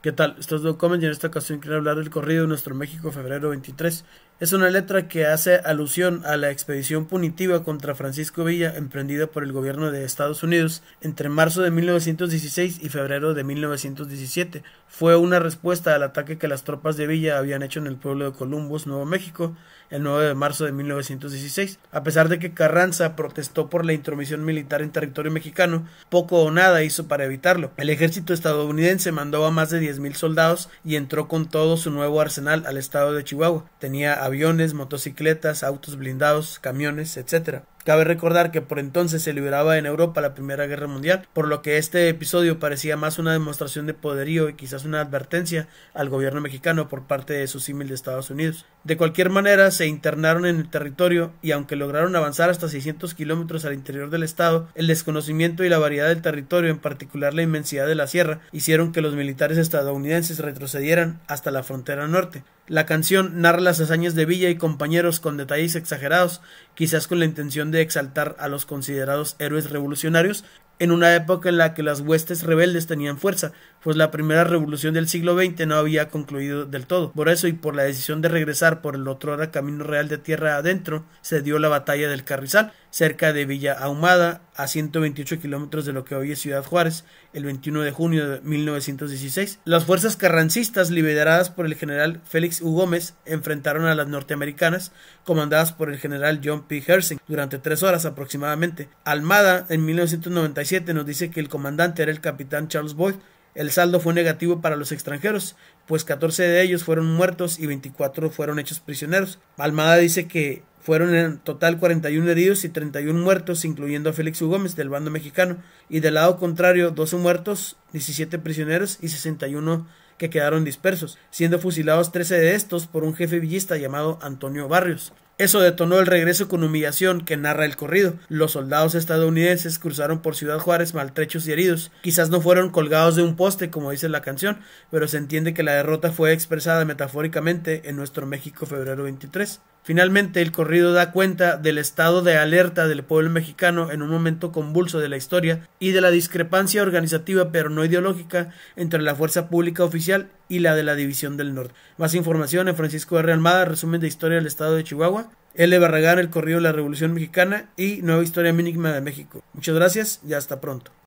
¿Qué tal? Estos dos Comen y en esta ocasión quiero hablar del corrido de nuestro México febrero 23. Es una letra que hace alusión a la expedición punitiva contra Francisco Villa emprendida por el gobierno de Estados Unidos entre marzo de 1916 y febrero de 1917. Fue una respuesta al ataque que las tropas de Villa habían hecho en el pueblo de Columbus, Nuevo México, el 9 de marzo de 1916. A pesar de que Carranza protestó por la intromisión militar en territorio mexicano, poco o nada hizo para evitarlo. El ejército estadounidense mandó a más de mil soldados y entró con todo su nuevo arsenal al estado de Chihuahua. Tenía aviones, motocicletas, autos blindados, camiones, etcétera Cabe recordar que por entonces se liberaba en Europa la Primera Guerra Mundial, por lo que este episodio parecía más una demostración de poderío y quizás una advertencia al gobierno mexicano por parte de su símil de Estados Unidos. De cualquier manera, se internaron en el territorio y aunque lograron avanzar hasta 600 kilómetros al interior del estado, el desconocimiento y la variedad del territorio, en particular la inmensidad de la sierra, hicieron que los militares estadounidenses retrocedieran hasta la frontera norte. La canción narra las hazañas de Villa y compañeros con detalles exagerados, quizás con la intención de exaltar a los considerados héroes revolucionarios en una época en la que las huestes rebeldes tenían fuerza, pues la primera revolución del siglo XX no había concluido del todo. Por eso y por la decisión de regresar por el otro camino real de tierra adentro, se dio la batalla del Carrizal, cerca de Villa Ahumada, a 128 kilómetros de lo que hoy es Ciudad Juárez, el 21 de junio de 1916. Las fuerzas carrancistas, lideradas por el general Félix U. Gómez, enfrentaron a las norteamericanas, comandadas por el general John P. Hersing, durante tres horas aproximadamente. Almada, en 1995, nos dice que el comandante era el capitán Charles Boyd. El saldo fue negativo para los extranjeros, pues 14 de ellos fueron muertos y 24 fueron hechos prisioneros. Almada dice que fueron en total 41 heridos y 31 muertos, incluyendo a Félix U. Gómez del bando mexicano, y del lado contrario doce muertos, 17 prisioneros y 61 que quedaron dispersos, siendo fusilados 13 de estos por un jefe villista llamado Antonio Barrios. Eso detonó el regreso con humillación que narra el corrido. Los soldados estadounidenses cruzaron por Ciudad Juárez maltrechos y heridos. Quizás no fueron colgados de un poste, como dice la canción, pero se entiende que la derrota fue expresada metafóricamente en nuestro México febrero 23. Finalmente, el corrido da cuenta del estado de alerta del pueblo mexicano en un momento convulso de la historia y de la discrepancia organizativa pero no ideológica entre la fuerza pública oficial y la de la División del Norte. Más información en Francisco R. Almada, resumen de historia del estado de Chihuahua, L. Barragán, el corrido de la Revolución Mexicana y Nueva Historia Mínima de México. Muchas gracias y hasta pronto.